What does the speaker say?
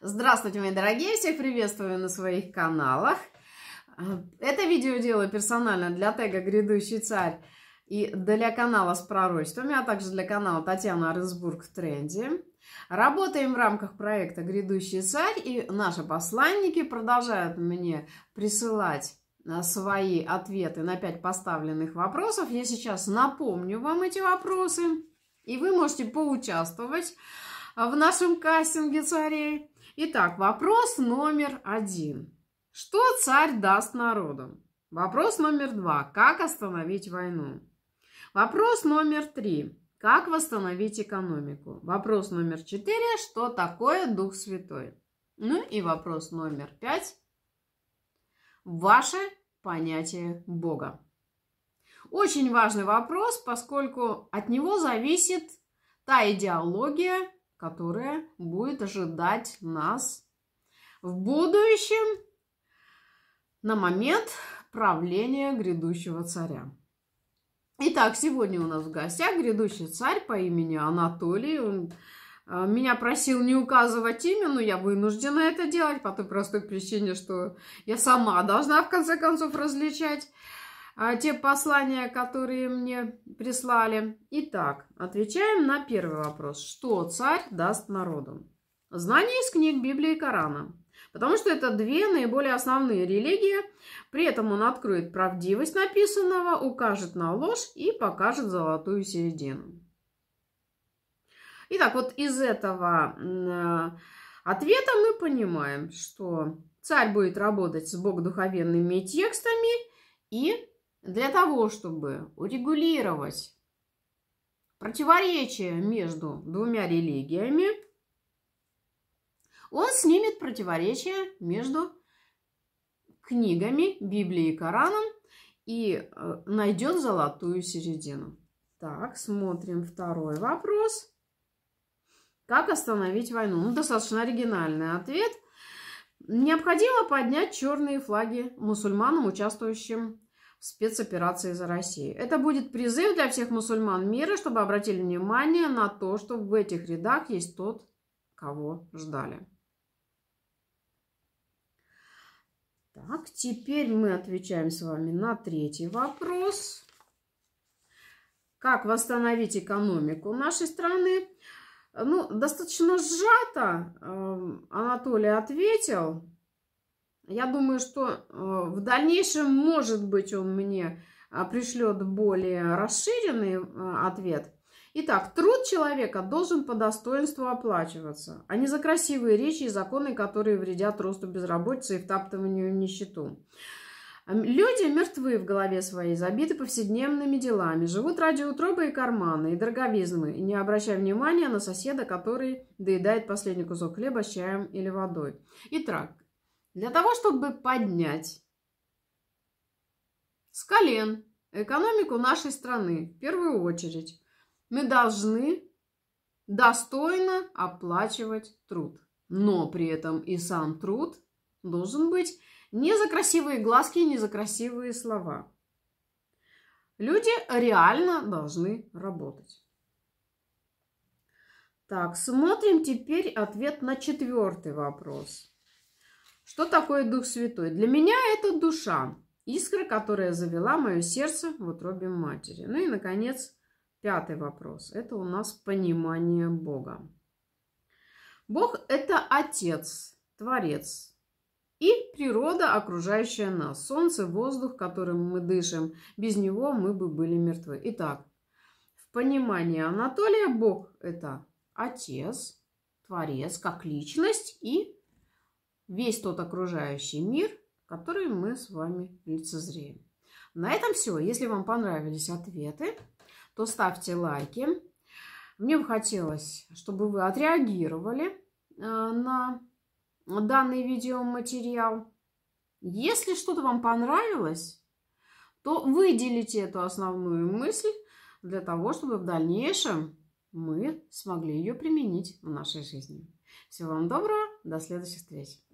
Здравствуйте, мои дорогие! Всех приветствую на своих каналах. А, это видео делаю персонально для тега «Грядущий царь» и для канала с пророчествами, а также для канала Татьяна Оренсбург в тренде. Работаем в рамках проекта «Грядущий царь», и наши посланники продолжают мне присылать а, свои ответы на пять поставленных вопросов. Я сейчас напомню вам эти вопросы, и вы можете поучаствовать а, в нашем кастинге царей. Итак, вопрос номер один. Что царь даст народам? Вопрос номер два. Как остановить войну? Вопрос номер три. Как восстановить экономику? Вопрос номер четыре. Что такое Дух Святой? Ну и вопрос номер пять. Ваше понятие Бога. Очень важный вопрос, поскольку от него зависит та идеология, которая будет ожидать нас в будущем на момент правления грядущего царя. Итак, сегодня у нас в гостях грядущий царь по имени Анатолий. Он э, меня просил не указывать имя, но я вынуждена это делать по той простой причине, что я сама должна в конце концов различать а, те послания, которые мне прислали. Итак, отвечаем на первый вопрос. Что царь даст народу? Знания из книг Библии и Корана. Потому что это две наиболее основные религии. При этом он откроет правдивость написанного, укажет на ложь и покажет золотую середину. Итак, вот из этого э, ответа мы понимаем, что царь будет работать с богодуховенными текстами и для того, чтобы урегулировать противоречие между двумя религиями, он снимет противоречие между книгами Библии и Кораном и э, найдет золотую середину. Так, смотрим второй вопрос. Как остановить войну? Ну, достаточно оригинальный ответ. Необходимо поднять черные флаги мусульманам, участвующим спецоперации за Россию. Это будет призыв для всех мусульман мира, чтобы обратили внимание на то, что в этих рядах есть тот, кого ждали. Так, теперь мы отвечаем с вами на третий вопрос. Как восстановить экономику нашей страны? Ну, достаточно сжато эм, Анатолий ответил. Я думаю, что э, в дальнейшем, может быть, он мне а, пришлет более расширенный э, ответ. Итак, труд человека должен по достоинству оплачиваться, а не за красивые речи и законы, которые вредят росту безработицы и втаптыванию в нищету. Люди мертвы в голове своей, забиты повседневными делами, живут ради утробы и кармана, и дороговизмы, не обращая внимания на соседа, который доедает последний кусок хлеба с чаем или водой. Итак, для того, чтобы поднять с колен экономику нашей страны, в первую очередь, мы должны достойно оплачивать труд. Но при этом и сам труд должен быть не за красивые глазки, не за красивые слова. Люди реально должны работать. Так, смотрим теперь ответ на четвертый вопрос. Что такое Дух Святой? Для меня это душа, искра, которая завела мое сердце в утробе матери. Ну и, наконец, пятый вопрос. Это у нас понимание Бога. Бог – это Отец, Творец, и природа, окружающая нас. Солнце, воздух, которым мы дышим. Без него мы бы были мертвы. Итак, в понимании Анатолия Бог – это Отец, Творец как Личность и весь тот окружающий мир, который мы с вами лицезреем. На этом все. Если вам понравились ответы, то ставьте лайки. Мне бы хотелось, чтобы вы отреагировали э, на данный видеоматериал. Если что-то вам понравилось, то выделите эту основную мысль для того, чтобы в дальнейшем мы смогли ее применить в нашей жизни. Всего вам доброго, до следующих встреч!